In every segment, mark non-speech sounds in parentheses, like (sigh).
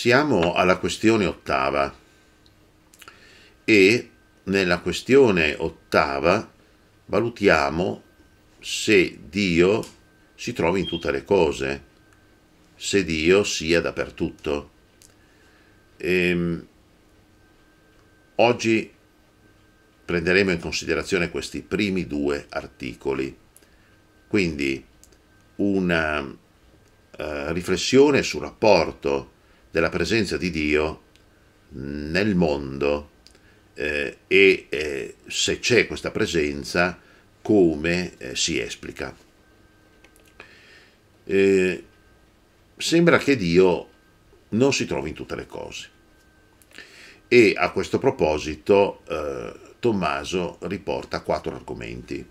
Siamo alla questione ottava e nella questione ottava valutiamo se Dio si trovi in tutte le cose, se Dio sia dappertutto. E, ehm, oggi prenderemo in considerazione questi primi due articoli, quindi una eh, riflessione sul rapporto della presenza di Dio nel mondo eh, e eh, se c'è questa presenza come eh, si esplica. Eh, sembra che Dio non si trovi in tutte le cose e a questo proposito eh, Tommaso riporta quattro argomenti.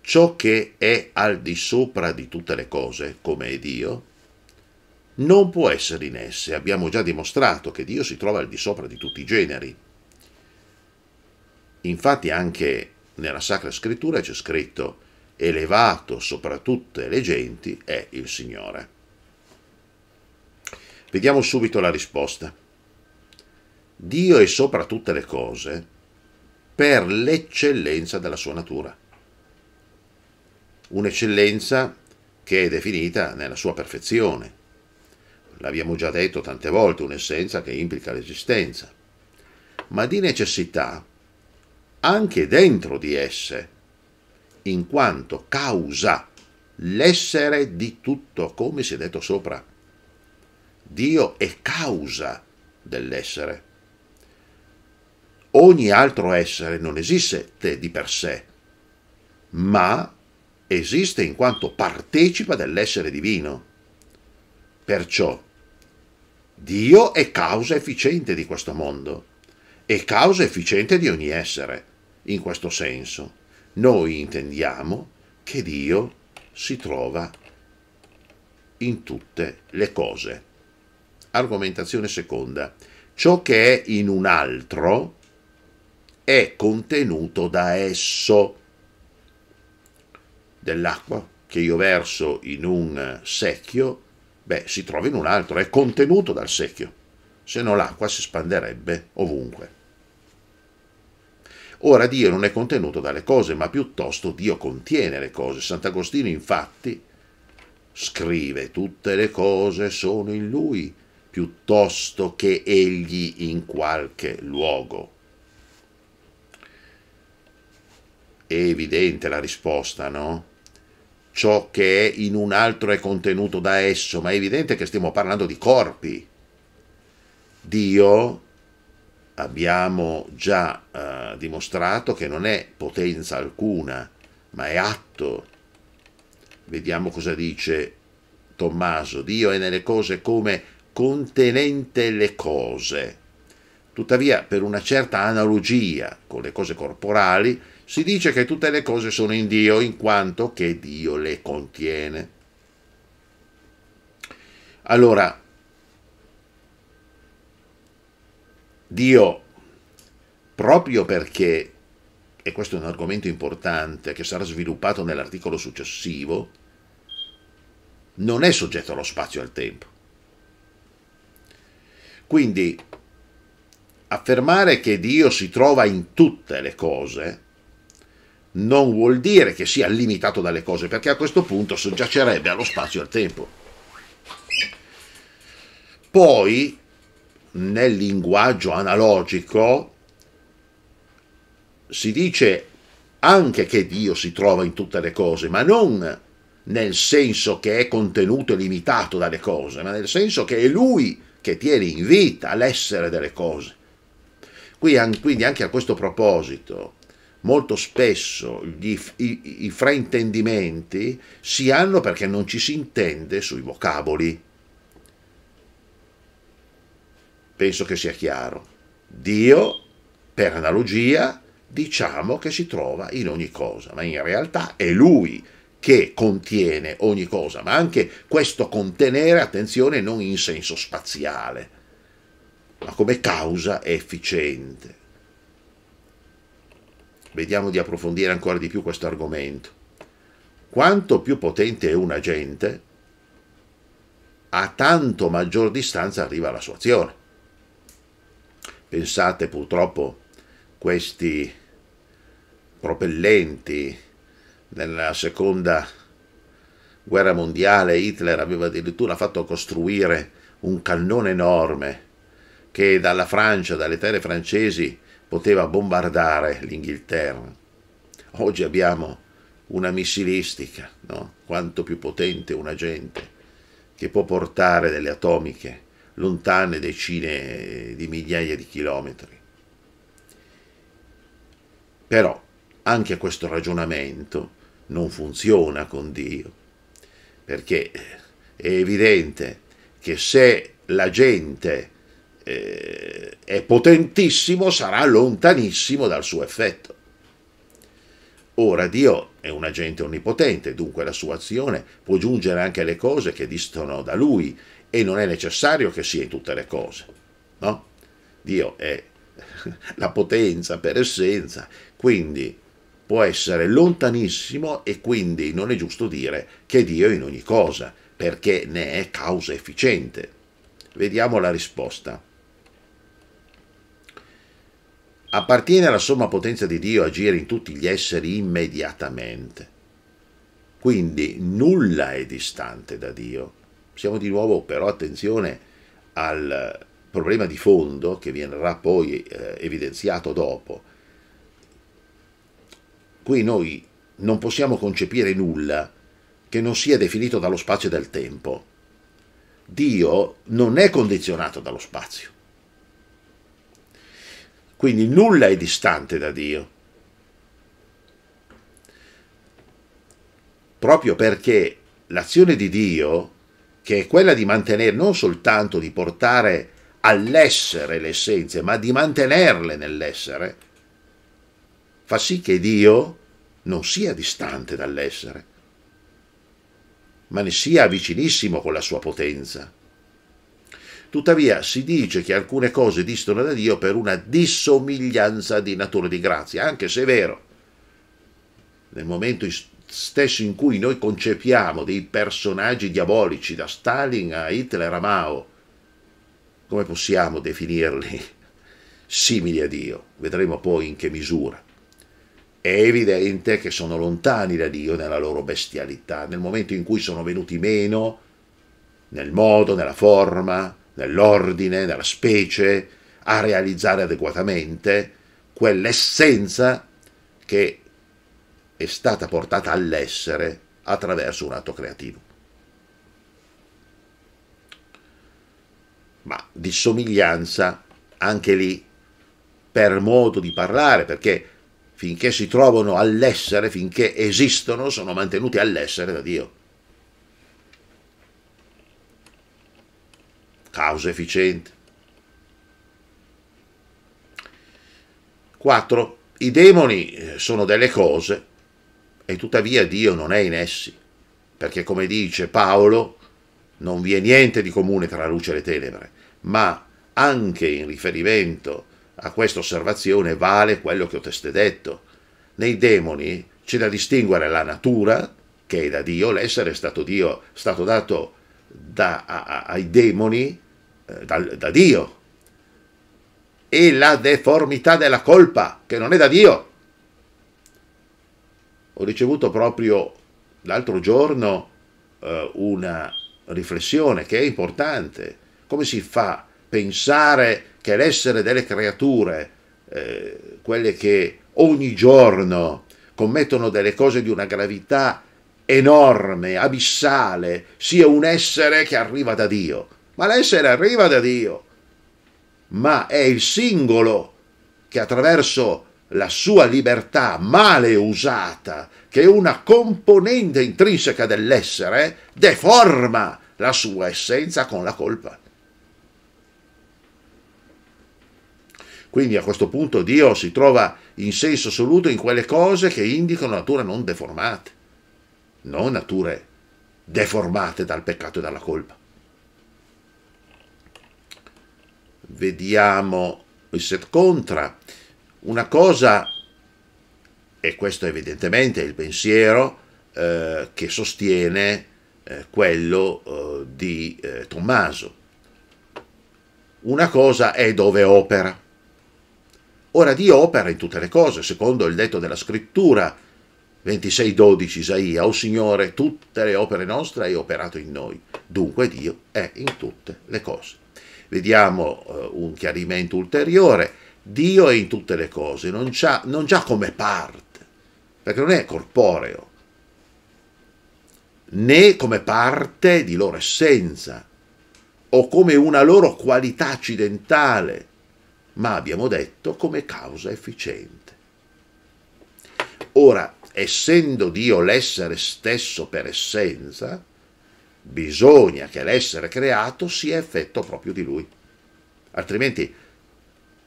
Ciò che è al di sopra di tutte le cose, come è Dio, non può essere in esse. Abbiamo già dimostrato che Dio si trova al di sopra di tutti i generi. Infatti anche nella Sacra Scrittura c'è scritto elevato sopra tutte le genti è il Signore. Vediamo subito la risposta. Dio è sopra tutte le cose per l'eccellenza della sua natura. Un'eccellenza che è definita nella sua perfezione, l'abbiamo già detto tante volte, un'essenza che implica l'esistenza, ma di necessità anche dentro di esse, in quanto causa l'essere di tutto, come si è detto sopra. Dio è causa dell'essere. Ogni altro essere non esiste di per sé, ma esiste in quanto partecipa dell'essere divino. Perciò Dio è causa efficiente di questo mondo, è causa efficiente di ogni essere. In questo senso, noi intendiamo che Dio si trova in tutte le cose. Argomentazione seconda. Ciò che è in un altro è contenuto da esso. Dell'acqua che io verso in un secchio Beh, si trova in un altro, è contenuto dal secchio, se no l'acqua si spanderebbe ovunque. Ora Dio non è contenuto dalle cose, ma piuttosto Dio contiene le cose. Sant'Agostino infatti scrive tutte le cose sono in lui, piuttosto che egli in qualche luogo. È evidente la risposta, no? ciò che è in un altro è contenuto da esso, ma è evidente che stiamo parlando di corpi. Dio abbiamo già eh, dimostrato che non è potenza alcuna, ma è atto. Vediamo cosa dice Tommaso. Dio è nelle cose come contenente le cose. Tuttavia, per una certa analogia con le cose corporali, si dice che tutte le cose sono in Dio in quanto che Dio le contiene. Allora, Dio, proprio perché, e questo è un argomento importante che sarà sviluppato nell'articolo successivo, non è soggetto allo spazio e al tempo. Quindi, affermare che Dio si trova in tutte le cose non vuol dire che sia limitato dalle cose, perché a questo punto soggiacerebbe allo spazio e al tempo. Poi, nel linguaggio analogico, si dice anche che Dio si trova in tutte le cose, ma non nel senso che è contenuto e limitato dalle cose, ma nel senso che è Lui che tiene in vita l'essere delle cose. Quindi anche a questo proposito, molto spesso gli, i, i fraintendimenti si hanno perché non ci si intende sui vocaboli. Penso che sia chiaro. Dio, per analogia, diciamo che si trova in ogni cosa, ma in realtà è Lui che contiene ogni cosa, ma anche questo contenere, attenzione, non in senso spaziale, ma come causa efficiente vediamo di approfondire ancora di più questo argomento. Quanto più potente è un agente, a tanto maggior distanza arriva la sua azione. Pensate purtroppo questi propellenti nella seconda guerra mondiale Hitler aveva addirittura fatto costruire un cannone enorme che dalla Francia, dalle terre francesi poteva bombardare l'Inghilterra. Oggi abbiamo una missilistica, no? quanto più potente un agente, che può portare delle atomiche lontane decine di migliaia di chilometri. Però anche questo ragionamento non funziona con Dio, perché è evidente che se la gente eh, è potentissimo, sarà lontanissimo dal suo effetto. Ora Dio è un agente onnipotente, dunque la sua azione può giungere anche alle cose che distano da lui e non è necessario che sia in tutte le cose. No? Dio è (laughs) la potenza per essenza, quindi può essere lontanissimo e quindi non è giusto dire che Dio è in ogni cosa, perché ne è causa efficiente. Vediamo la risposta. Appartiene alla somma potenza di Dio agire in tutti gli esseri immediatamente. Quindi nulla è distante da Dio. Siamo di nuovo però attenzione al problema di fondo che verrà poi eh, evidenziato dopo. Qui noi non possiamo concepire nulla che non sia definito dallo spazio e dal tempo. Dio non è condizionato dallo spazio. Quindi nulla è distante da Dio. Proprio perché l'azione di Dio, che è quella di mantenere, non soltanto di portare all'essere le essenze, ma di mantenerle nell'essere, fa sì che Dio non sia distante dall'essere, ma ne sia vicinissimo con la sua potenza. Tuttavia si dice che alcune cose distano da Dio per una dissomiglianza di natura di grazia, anche se è vero, nel momento stesso in cui noi concepiamo dei personaggi diabolici, da Stalin a Hitler a Mao, come possiamo definirli (laughs) simili a Dio? Vedremo poi in che misura. È evidente che sono lontani da Dio nella loro bestialità, nel momento in cui sono venuti meno, nel modo, nella forma, nell'ordine, nella specie, a realizzare adeguatamente quell'essenza che è stata portata all'essere attraverso un atto creativo. Ma di somiglianza anche lì per modo di parlare, perché finché si trovano all'essere, finché esistono, sono mantenuti all'essere da Dio. causa efficiente. 4. I demoni eh, sono delle cose e tuttavia Dio non è in essi, perché come dice Paolo, non vi è niente di comune tra la luce e le tenebre, ma anche in riferimento a questa osservazione vale quello che ho testé detto. Nei demoni c'è da distinguere la natura, che è da Dio, l'essere è stato, Dio, stato dato da, a, a, ai demoni eh, da, da Dio e la deformità della colpa che non è da Dio. Ho ricevuto proprio l'altro giorno eh, una riflessione che è importante. Come si fa a pensare che l'essere delle creature, eh, quelle che ogni giorno commettono delle cose di una gravità enorme, abissale, sia un essere che arriva da Dio? ma l'essere arriva da Dio, ma è il singolo che attraverso la sua libertà male usata, che è una componente intrinseca dell'essere, deforma la sua essenza con la colpa. Quindi a questo punto Dio si trova in senso assoluto in quelle cose che indicano natura non deformate, non nature deformate dal peccato e dalla colpa. vediamo il set contra. Una cosa, e questo evidentemente è il pensiero eh, che sostiene eh, quello eh, di eh, Tommaso. Una cosa è dove opera. Ora Dio opera in tutte le cose, secondo il detto della scrittura 26.12 Isaia, O Signore, tutte le opere nostre hai operato in noi, dunque Dio è in tutte le cose. Vediamo eh, un chiarimento ulteriore. Dio è in tutte le cose, non, c'ha, non già come parte, perché non è corporeo, né come parte di loro essenza o come una loro qualità accidentale, ma abbiamo detto come causa efficiente. Ora, essendo Dio l'essere stesso per essenza, bisogna che l'essere creato sia effetto proprio di lui. Altrimenti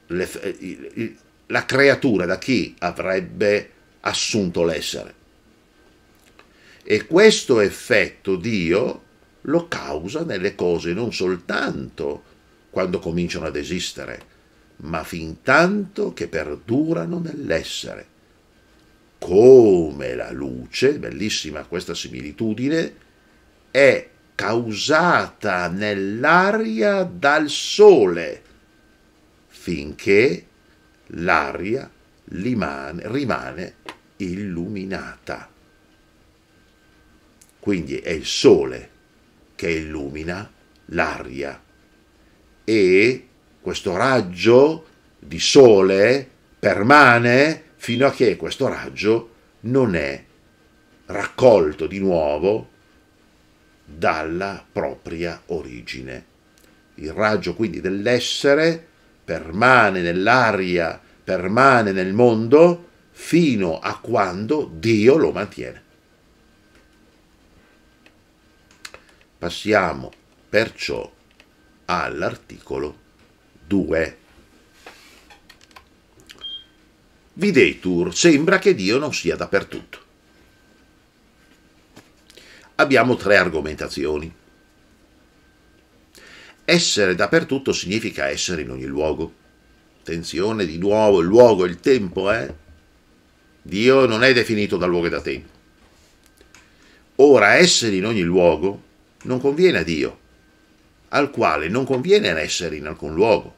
le, eh, la creatura da chi avrebbe assunto l'essere? E questo effetto Dio lo causa nelle cose non soltanto quando cominciano ad esistere, ma fin tanto che perdurano nell'essere. Come la luce, bellissima questa similitudine, è causata nell'aria dal sole finché l'aria rimane, rimane illuminata. Quindi è il sole che illumina l'aria e questo raggio di sole permane fino a che questo raggio non è raccolto di nuovo dalla propria origine. Il raggio quindi dell'essere permane nell'aria, permane nel mondo, fino a quando Dio lo mantiene. Passiamo perciò all'articolo 2. Videtur, sembra che Dio non sia dappertutto abbiamo tre argomentazioni. Essere dappertutto significa essere in ogni luogo. Attenzione di nuovo, il luogo il tempo, eh? Dio non è definito da luogo e da tempo. Ora, essere in ogni luogo non conviene a Dio, al quale non conviene essere in alcun luogo,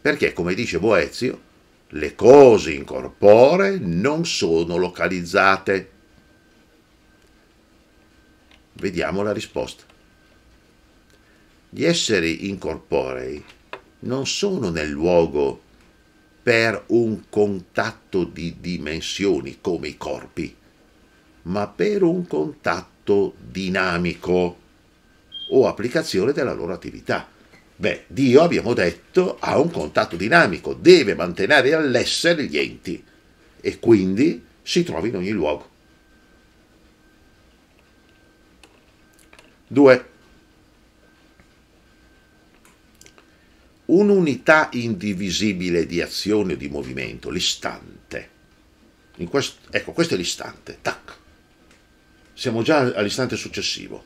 perché, come dice Boezio, le cose incorporee non sono localizzate Vediamo la risposta. Gli esseri incorporei non sono nel luogo per un contatto di dimensioni come i corpi, ma per un contatto dinamico o applicazione della loro attività. Beh, Dio, abbiamo detto, ha un contatto dinamico, deve mantenere all'essere gli enti e quindi si trova in ogni luogo. 2. Un'unità indivisibile di azione e di movimento, l'istante. Questo, ecco, questo è l'istante, tac. Siamo già all'istante successivo.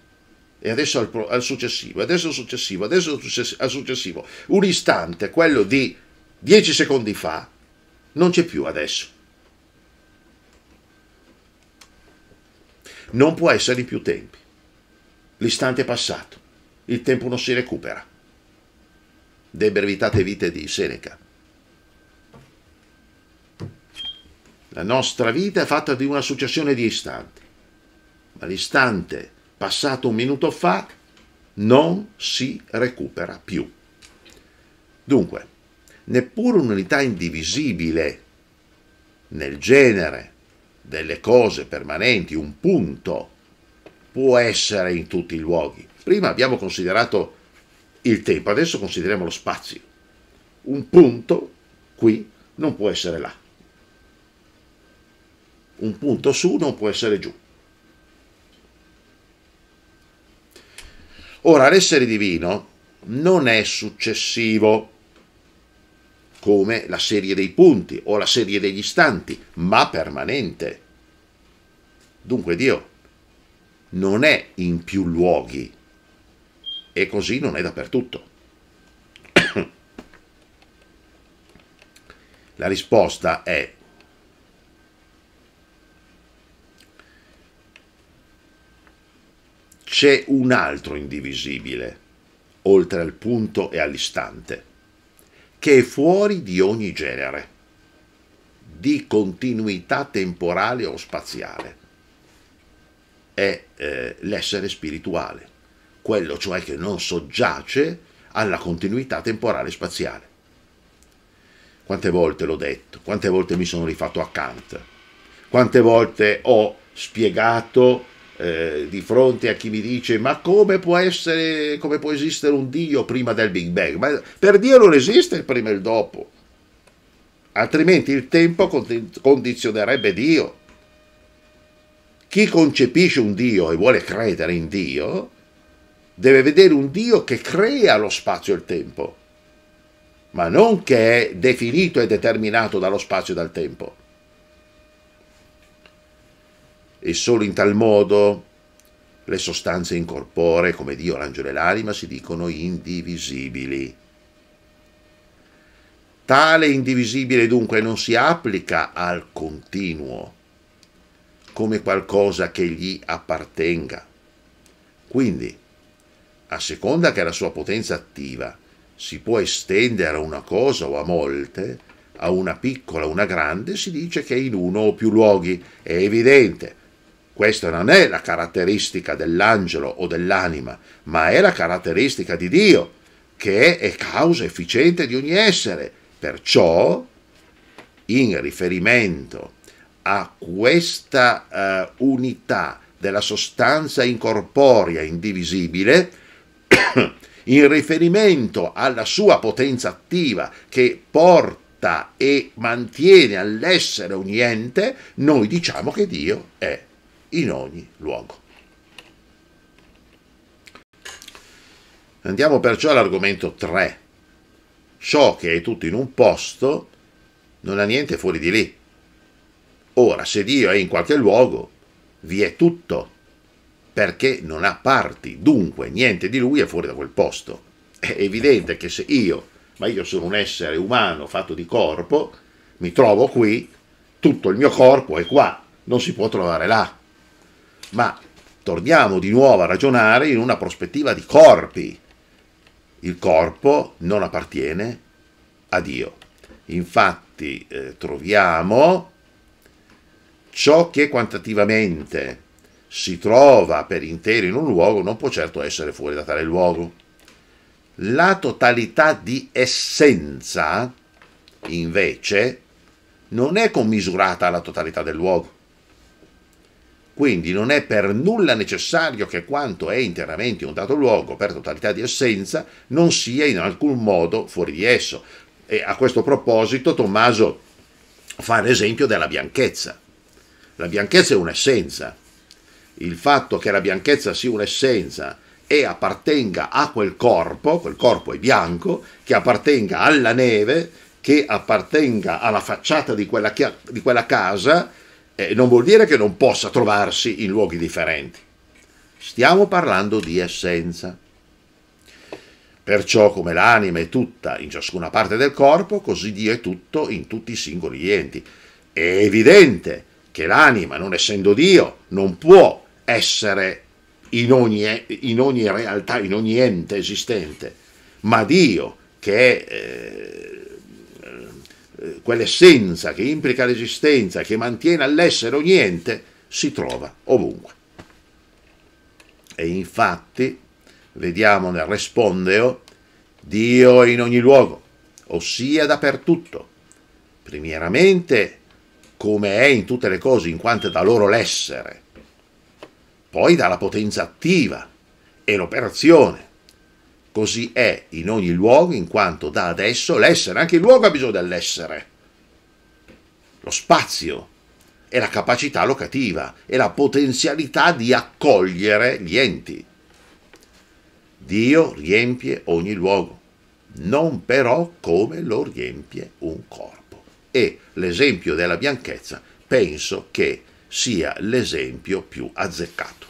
E adesso al, al successivo, adesso al successivo, adesso al successivo. Un istante, quello di 10 secondi fa, non c'è più adesso. Non può essere di più tempi. L'istante è passato, il tempo non si recupera. De brevitate vite di Seneca. La nostra vita è fatta di una successione di istanti, ma l'istante passato un minuto fa non si recupera più. Dunque, neppure un'unità indivisibile nel genere delle cose permanenti, un punto può essere in tutti i luoghi. Prima abbiamo considerato il tempo, adesso consideriamo lo spazio. Un punto qui non può essere là. Un punto su non può essere giù. Ora, l'essere divino non è successivo come la serie dei punti o la serie degli istanti, ma permanente. Dunque Dio non è in più luoghi e così non è dappertutto. (coughs) La risposta è c'è un altro indivisibile, oltre al punto e all'istante, che è fuori di ogni genere, di continuità temporale o spaziale è eh, l'essere spirituale, quello cioè che non soggiace alla continuità temporale e spaziale. Quante volte l'ho detto, quante volte mi sono rifatto a Kant, quante volte ho spiegato eh, di fronte a chi mi dice ma come può essere, come può esistere un Dio prima del Big Bang? Ma per Dio non esiste il prima e il dopo, altrimenti il tempo condizionerebbe Dio chi concepisce un Dio e vuole credere in Dio, deve vedere un Dio che crea lo spazio e il tempo, ma non che è definito e determinato dallo spazio e dal tempo. E solo in tal modo le sostanze incorporee, come Dio, l'angelo e l'anima, si dicono indivisibili. Tale indivisibile dunque non si applica al continuo, come qualcosa che gli appartenga. Quindi, a seconda che la sua potenza attiva si può estendere a una cosa o a molte, a una piccola o una grande, si dice che in uno o più luoghi. È evidente. Questa non è la caratteristica dell'angelo o dell'anima, ma è la caratteristica di Dio, che è causa efficiente di ogni essere. Perciò, in riferimento a questa uh, unità della sostanza incorporea indivisibile, (coughs) in riferimento alla sua potenza attiva che porta e mantiene all'essere uniente, noi diciamo che Dio è in ogni luogo. Andiamo perciò all'argomento 3. Ciò che è tutto in un posto non ha niente fuori di lì Ora, se Dio è in qualche luogo, vi è tutto, perché non ha parti, dunque niente di lui è fuori da quel posto. È evidente che se io, ma io sono un essere umano fatto di corpo, mi trovo qui, tutto il mio corpo è qua, non si può trovare là. Ma torniamo di nuovo a ragionare in una prospettiva di corpi. Il corpo non appartiene a Dio. Infatti eh, troviamo Ciò che quantitativamente si trova per intero in un luogo non può certo essere fuori da tale luogo. La totalità di essenza, invece, non è commisurata alla totalità del luogo. Quindi non è per nulla necessario che quanto è interamente un dato luogo per totalità di essenza non sia in alcun modo fuori di esso. E a questo proposito Tommaso fa l'esempio della bianchezza. La bianchezza è un'essenza. Il fatto che la bianchezza sia un'essenza e appartenga a quel corpo, quel corpo è bianco, che appartenga alla neve, che appartenga alla facciata di quella, di quella casa, eh, non vuol dire che non possa trovarsi in luoghi differenti. Stiamo parlando di essenza. Perciò come l'anima è tutta in ciascuna parte del corpo, così Dio è tutto in tutti i singoli enti. È evidente che l'anima, non essendo Dio, non può essere in ogni, in ogni realtà, in ogni ente esistente, ma Dio, che è eh, eh quell'essenza che implica l'esistenza, che mantiene all'essere ogni ente, si trova ovunque. E infatti, vediamo nel rispondeo, Dio è in ogni luogo, ossia dappertutto. Primieramente come è in tutte le cose, in quanto è da loro l'essere, poi dalla potenza attiva e l'operazione. Così è in ogni luogo, in quanto da adesso l'essere, anche il luogo ha bisogno dell'essere. Lo spazio è la capacità locativa, è la potenzialità di accogliere gli enti. Dio riempie ogni luogo, non però come lo riempie un corpo e l'esempio della bianchezza penso che sia l'esempio più azzeccato.